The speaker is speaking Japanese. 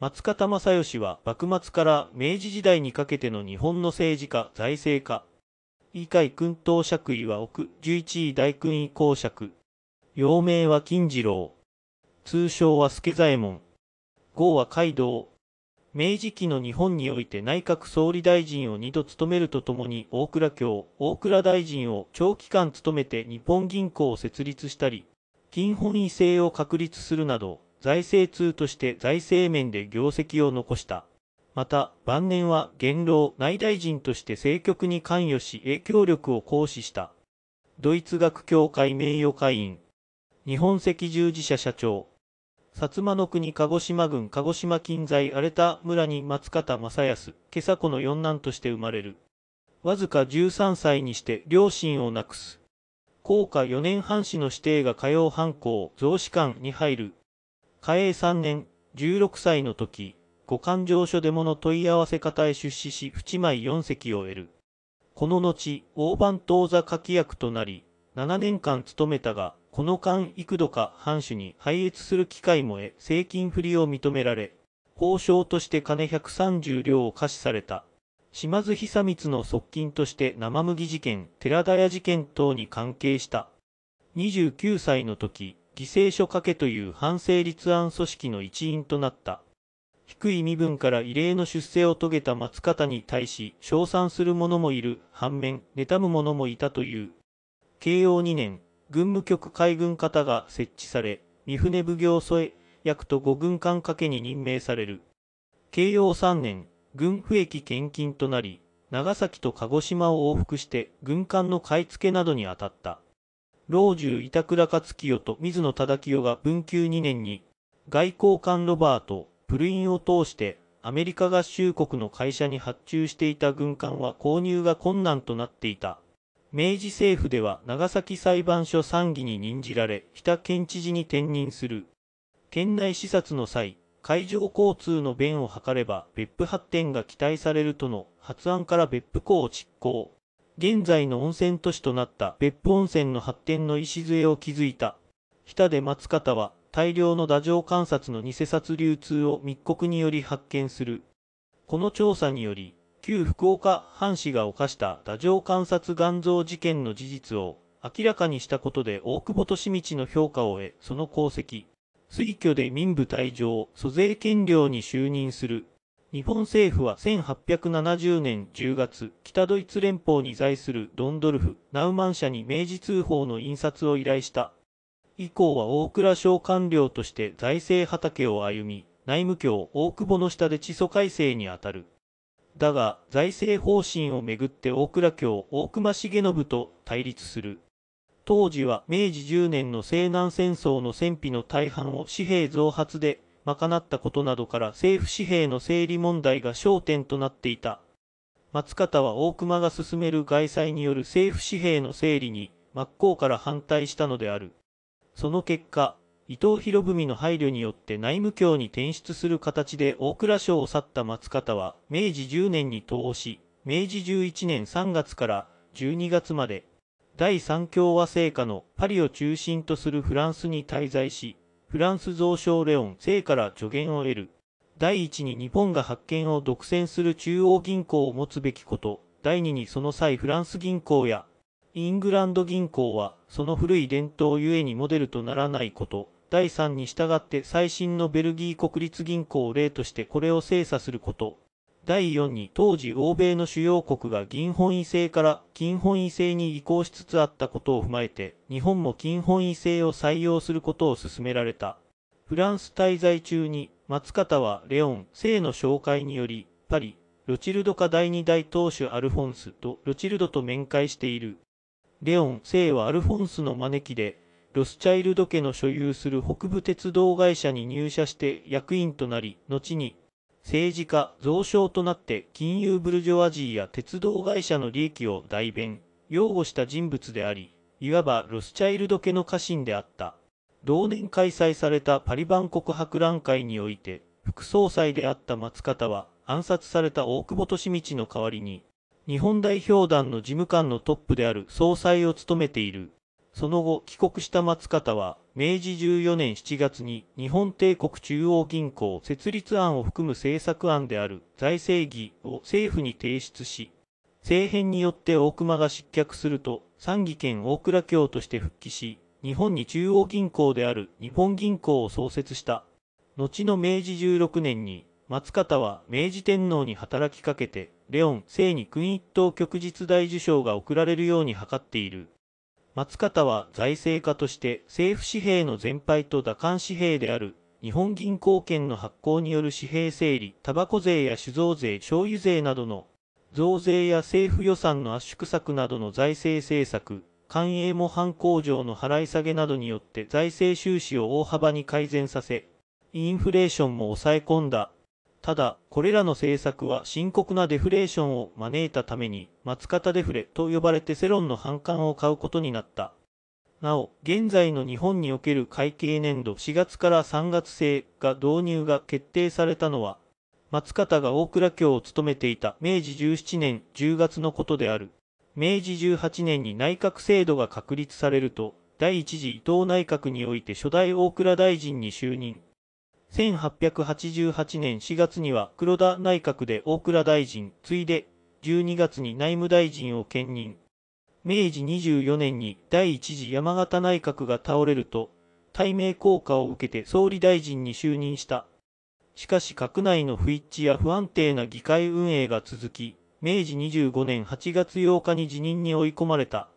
松方正義は幕末から明治時代にかけての日本の政治家、財政家。以海君当爵位は奥、十一位大君位公爵。幼名は金次郎。通称は助左衛門。号は海道。明治期の日本において内閣総理大臣を二度務めるとともに大倉卿、大倉大臣を長期間務めて日本銀行を設立したり、金本位制を確立するなど、財政通として財政面で業績を残した。また、晩年は元老内大臣として政局に関与し影響力を行使した。ドイツ学協会名誉会員。日本赤十字社社長。薩摩の国鹿児島郡鹿児島近在荒れた村に松方正康、今朝子の四男として生まれる。わずか13歳にして両親を亡くす。高下4年半死の指定が火曜犯行、増資官に入る。嘉永3年、16歳の時、五環上所でもの問い合わせ方へ出資し、淵米4席を得る。この後、大番当座書き役となり、7年間勤めたが、この間幾度か藩主に拝謁する機会も得、税金不利を認められ、交渉として金130両を貸しされた。島津久光の側近として生麦事件、寺田屋事件等に関係した。29歳の時、犠牲書掛けという反政立案組織の一員となった。低い身分から異例の出世を遂げた松方に対し、称賛する者もいる、反面、妬む者もいたという。慶応2年、軍務局海軍方が設置され、三船奉行添え、役と五軍艦掛けに任命される。慶応3年、軍府役献金となり、長崎と鹿児島を往復して軍艦の買い付けなどに当たった。老中板倉勝清と水野忠清が文久2年に、外交官ロバート、プルインを通して、アメリカ合衆国の会社に発注していた軍艦は購入が困難となっていた。明治政府では長崎裁判所参議に任じられ、北県知事に転任する。県内視察の際、海上交通の便を図れば別府発展が期待されるとの発案から別府港を執行。現在の温泉都市となった別府温泉の発展の礎を築いた。北で松方は大量の打上観察の偽札流通を密告により発見する。この調査により、旧福岡藩士が犯した打上観察岩像事件の事実を明らかにしたことで大久保利道の評価を得、その功績、推挙で民部退場、租税権料に就任する。日本政府は1870年10月、北ドイツ連邦に在するドンドルフ・ナウマン社に明治通報の印刷を依頼した。以降は大蔵省官僚として財政畑を歩み、内務卿大久保の下で地租改正にあたる。だが、財政方針をめぐって大蔵卿大隈重信と対立する。当時は明治10年の西南戦争の戦費の大半を紙幣増発で賄ったことなどから政府紙幣の整理問題が焦点となっていた。松方は大熊が進める外債による政府紙幣の整理に真っ向から反対したのである。その結果、伊藤博文の配慮によって内務卿に転出する形で大蔵省を去った松方は明治10年に統合し、明治11年3月から12月まで第三共和制下のパリを中心とするフランスに滞在し、フランス蔵省レオン、生から助言を得る。第一に日本が発見を独占する中央銀行を持つべきこと。第二にその際フランス銀行やイングランド銀行はその古い伝統ゆえにモデルとならないこと。第3に従って最新のベルギー国立銀行を例としてこれを精査すること。第4に当時欧米の主要国が銀本位制から金本位制に移行しつつあったことを踏まえて、日本も金本位制を採用することを勧められた。フランス滞在中に、松方はレオン、姓の紹介により、パリ、ロチルド家第二代当主アルフォンスとロチルドと面会している。レオン、姓はアルフォンスの招きで、ロスチャイルド家の所有する北部鉄道会社に入社して役員となり、後に政治家、増商となって金融ブルジョワジーや鉄道会社の利益を代弁、擁護した人物であり、いわばロスチャイルド家の家臣であった。同年開催されたパリ万国博覧会において、副総裁であった松方は暗殺された大久保利通の代わりに、日本代表団の事務官のトップである総裁を務めている。その後帰国した松方は、明治14年7月に日本帝国中央銀行設立案を含む政策案である財政儀を政府に提出し、政変によって大熊が失脚すると、三義県大倉京として復帰し、日本に中央銀行である日本銀行を創設した。後の明治16年に、松方は明治天皇に働きかけて、レオン、聖に君一等旭日大受賞が贈られるように図っている。松方は財政家として政府紙幣の全廃と打艦紙幣である日本銀行券の発行による紙幣整理、タバコ税や酒造税、醤油税などの増税や政府予算の圧縮策などの財政政策、官営模範工場の払い下げなどによって財政収支を大幅に改善させ、インフレーションも抑え込んだただ、これらの政策は深刻なデフレーションを招いたために、松方デフレと呼ばれて世論の反感を買うことになった。なお、現在の日本における会計年度4月から3月制が導入が決定されたのは、松方が大倉卿を務めていた明治17年10月のことである。明治18年に内閣制度が確立されると、第一次伊藤内閣において初代大蔵大臣に就任。1888年4月には黒田内閣で大倉大臣、ついで12月に内務大臣を兼任。明治24年に第一次山形内閣が倒れると、対名効果を受けて総理大臣に就任した。しかし閣内の不一致や不安定な議会運営が続き、明治25年8月8日に辞任に追い込まれた。